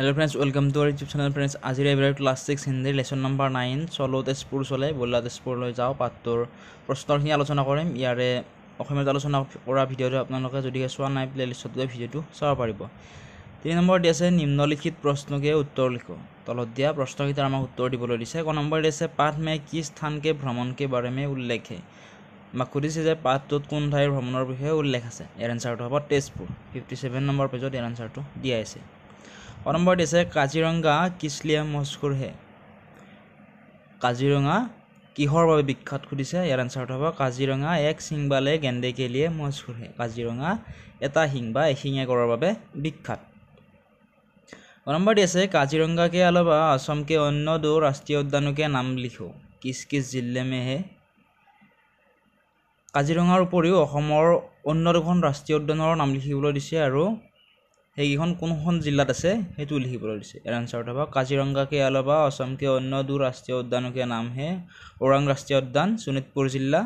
hello' friends welcome to our YouTube channel friends আজিৰ এবাৰ class six হিন্দীৰ lesson number nine চলৌ তেজপুৰ চলে বৰলা তেজপুৰলৈ যাওঁ পাঠটোৰ প্ৰশ্নখিনি আলোচনা কৰিম ইয়াৰে অসমীয়াত আলোচনা কৰা ভিডিঅ'টো আপোনালোকে যদিহে চোৱা নাই প্লে লিষ্টত গৈ ভিডিঅ'টো চাব পাৰিব তিনি নম্বৰ দিয়া আছে নিম্নলিখিত প্ৰশ্নকে উত্তৰ লিখোঁ তলত দিয়া প্ৰশ্নকেইটাৰ আমাক উত্তৰ দিবলৈ দিছে এক নম্বৰ দিয়া আছে পাঠ মে কি স্থানকে ভ্ৰমণকে বাৰে মে উল্লেখে বা সুধিছে যে পাঠটোত কোন ঠাইৰ ভ্ৰমণৰ বিষয়ে উল্লেখ আছে এৰ এঞ্চাৰটো হ'ব তেজপুৰ ফিফটি ছেভেন নম্বৰ পেজত এৰ এঞ্চাৰটো দিয়াইছে অ নম্বৰ দিছে কাজিৰঙা কিছলিয়া মস্কুৰ হে কাজিৰঙা কিহৰ বাবে বিখ্যাত সুধিছে ইয়াৰ এনচাৰটো হ'ব কাজিৰঙা এক সিংবালে গেন্দেকেলিয়ে মস্কুৰ হে কাজিৰঙা এটা সিংবা এশিঙীয়া গড়ৰ বাবে বিখ্যাত অ নম্বৰ দিছে কাজিৰঙাকে অলপ অসমকে অন্য দু ৰাষ্ট্ৰীয় উদ্যানকে নাম লিখোঁ কিচ কিচ জিলে মেহে কাজিৰঙাৰ উপৰিও অসমৰ অন্য দুখন ৰাষ্ট্ৰীয় উদ্যানৰ নাম লিখিবলৈ দিছে আৰু সেইকেইখন কোনখন জিলাত আছে সেইটো লিখিবলৈ দিছে ইয়াৰ এনচাৰটো হ'ব কাজিৰঙাকে আলবা অসমকে অন্য দু ৰাষ্ট্ৰীয় উদ্যানকে নামহে ওৰাং ৰাষ্ট্ৰীয় উদ্যান শোণিতপুৰ জিলা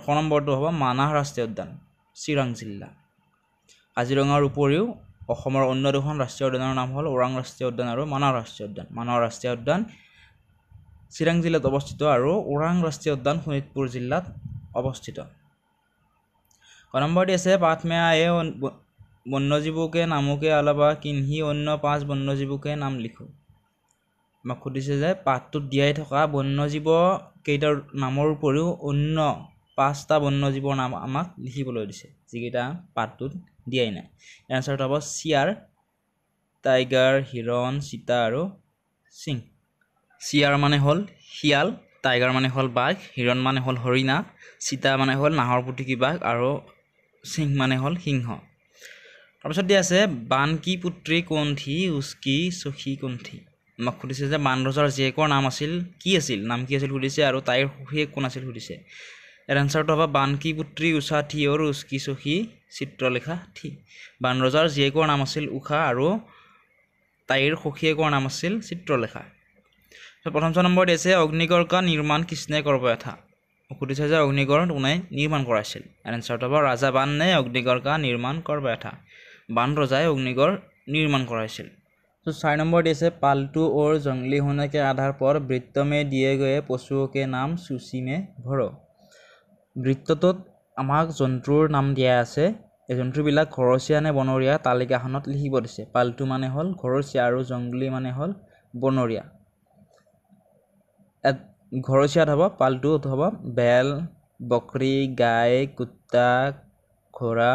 আৰু নম্বৰটো হ'ব মানাহ ৰাষ্ট্ৰীয় উদ্যান চিৰাং জিলা কাজিৰঙাৰ উপৰিও অসমৰ অন্য দুখন ৰাষ্ট্ৰীয় উদ্যানৰ নাম হ'ল ওৰাং ৰাষ্ট্ৰীয় উদ্যান আৰু মানাহ ৰাষ্ট্ৰীয় উদ্যান মানাহ ৰাষ্ট্ৰীয় উদ্যান চিৰাং জিলাত অৱস্থিত আৰু ওৰাং ৰাষ্ট্ৰীয় উদ্যান শোণিতপুৰ জিলাত অৱস্থিত ক নম্বৰটি আছে পাঠমেয়া এ বন্যজীৱকে নামকে আলাবা কিন্হি অন্য পাঁচ বন্যজীৱকে নাম লিখোঁ আমাক সুধিছে যে পাঠটোত দিয়াই থকা বন্যজীৱ কেইটাৰ নামৰ উপৰিও অন্য পাঁচটা বন্যজীৱৰ নাম আমাক লিখিবলৈ দিছে যিকেইটা পাঠটোত দিয়াই নাই এনচাৰটো হ'ব চিয়াৰ টাইগাৰ হিৰণ চিতা আৰু চিং চিয়াৰ মানে হ'ল শিয়াল টাইগাৰ মানে হ'ল বাঘ হিৰণ মানে হ'ল হৰিণা চিতা মানে হ'ল নাহৰ পুতিকী বাঘ আৰু চিং মানে হ'ল সিংহ তাৰপিছত দিয়া আছে বানকী পুত্ৰী কণ্ঠী উচকি চখী কণ্ঠী আমাক সুধিছে যে মানৰজাৰ জীয়েকৰ নাম আছিল কি আছিল নাম কি আছিল সুধিছে আৰু তাইৰ সখীয়েক কোন আছিল সুধিছে এনচাৰটো হ'ব বানকী পুত্ৰী উষা থি অৰু উচকি চখী চিত্ৰলেখা থি বানৰজাৰ জীয়েকৰ নাম আছিল উষা আৰু তাইৰ সখীয়েকৰ নাম আছিল চিত্ৰলেখা প্ৰথম ছয় নম্বৰ দিছে অগ্নিগড়কা নিৰ্মাণ কৃষ্ণে কৰ্ব এথা সুধিছে যে অগ্নিগড় কোনে নিৰ্মাণ কৰাইছিল এনচাৰটো হ'ব ৰাজা বান নে অগ্নিগড়কা নিৰ্মাণ কৰ্ব এথা বান ৰজাই অগ্নিগড় নিৰ্মাণ কৰাইছিল ছ' চাৰি নম্বৰ দিছে পাল্টু অ'ৰ জংলী সোণকে আধাৰ পৰ বৃত্তমে দিয়েগৈয়ে পশুকে নাম চুচিমে ভৰ বৃত্তটোত আমাক জন্তুৰ নাম দিয়া আছে এই জন্তুবিলাক ঘৰচীয়া নে বনৰীয়া তালিকাখনত লিখিব দিছে পাল্টু মানে হ'ল ঘৰচীয়া আৰু জংলী মানে হ'ল বনৰীয়া ঘৰচীয়াত হ'ব পাল্টু হ'ব বেল বকৰী গাই কুত্তা ঘোঁৰা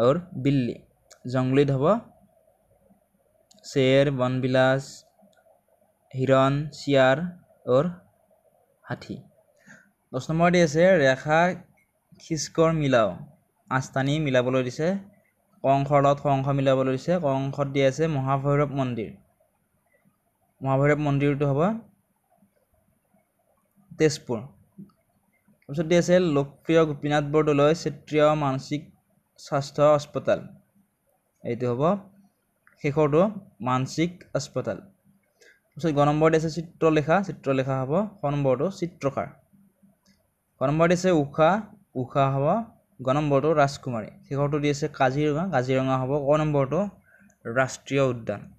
और बिल्ली जंगली हम शेर बनविलास हिरण सियार और हाथी दस नम्बर दी से रेखा खिस्कर मिलाओ आस्तानी मिलाबले दी কংসৰ লগত কংস মিলাব লৈছে কংসত দিয়া আছে মহাভৈৰৱ মন্দিৰ মহাভৈৰৱ মন্দিৰটো হ'ব তেজপুৰ তাৰপিছত দিয়া আছে লোকপ্ৰিয় গোপীনাথ বৰদলৈ ক্ষেত্ৰীয় মানসিক স্বাস্থ্য হস্পিতাল এইটো হ'ব শেষৰটো মানসিক হস্পিতাল তাৰপিছত গ নম্বৰ দি আছে চিত্ৰলেখা চিত্ৰলেখা হ'ব শ নম্বৰটো চিত্ৰকাৰ ক নম্বৰ দিছে উষা উষা হ'ব গ নম্বৰটো ৰাজকুমাৰী শেষৰটো দি আছে কাজিৰঙা কাজিৰঙা হ'ব ক নম্বৰটো ৰাষ্ট্ৰীয় উদ্যান